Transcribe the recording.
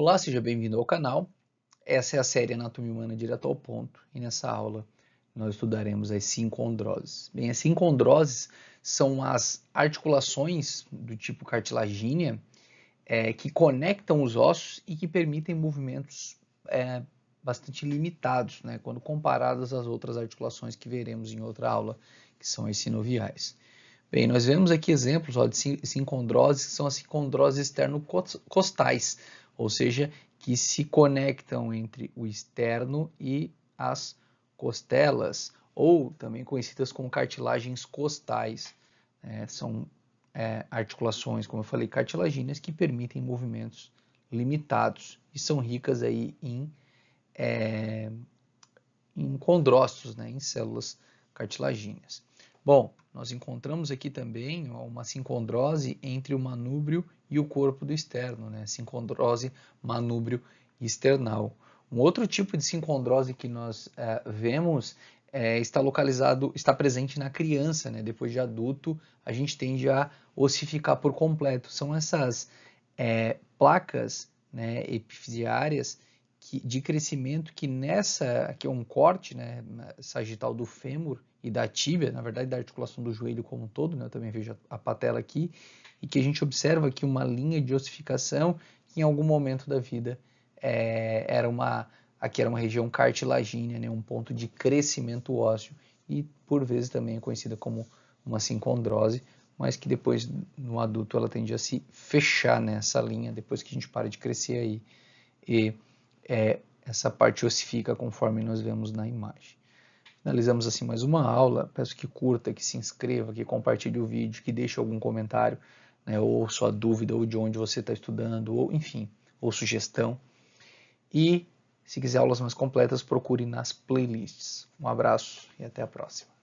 Olá, seja bem-vindo ao canal. Essa é a série Anatomia Humana Direto ao Ponto e nessa aula nós estudaremos as sincondroses. Bem, as sincondroses são as articulações do tipo cartilagínea é, que conectam os ossos e que permitem movimentos é, bastante limitados, né, quando comparadas às outras articulações que veremos em outra aula, que são as sinoviais. Bem, nós vemos aqui exemplos ó, de sincondroses, que são as sincondroses externo-costais, ou seja, que se conectam entre o externo e as costelas, ou também conhecidas como cartilagens costais. É, são é, articulações, como eu falei, cartilaginas que permitem movimentos limitados e são ricas aí em, é, em condrócitos, né, em células cartilaginas. Bom, nós encontramos aqui também uma sincondrose entre o manúbrio e o corpo do externo, né? Sincondrose manúbrio external. Um outro tipo de sincondrose que nós é, vemos é, está localizado, está presente na criança, né? Depois de adulto, a gente tende a ossificar por completo. São essas é, placas né, epifisiárias que, de crescimento que nessa, que é um corte né, sagital do fêmur e da tíbia, na verdade da articulação do joelho como um todo, né, eu também vejo a patela aqui, e que a gente observa que uma linha de ossificação que em algum momento da vida é, era uma, aqui era uma região cartilagínea, né, um ponto de crescimento ósseo, e por vezes também é conhecida como uma sincondrose, mas que depois no adulto ela tende a se fechar nessa linha, depois que a gente para de crescer aí. E é, essa parte ossifica conforme nós vemos na imagem. Finalizamos assim mais uma aula. Peço que curta, que se inscreva, que compartilhe o vídeo, que deixe algum comentário, né, ou sua dúvida, ou de onde você está estudando, ou enfim, ou sugestão. E se quiser aulas mais completas, procure nas playlists. Um abraço e até a próxima.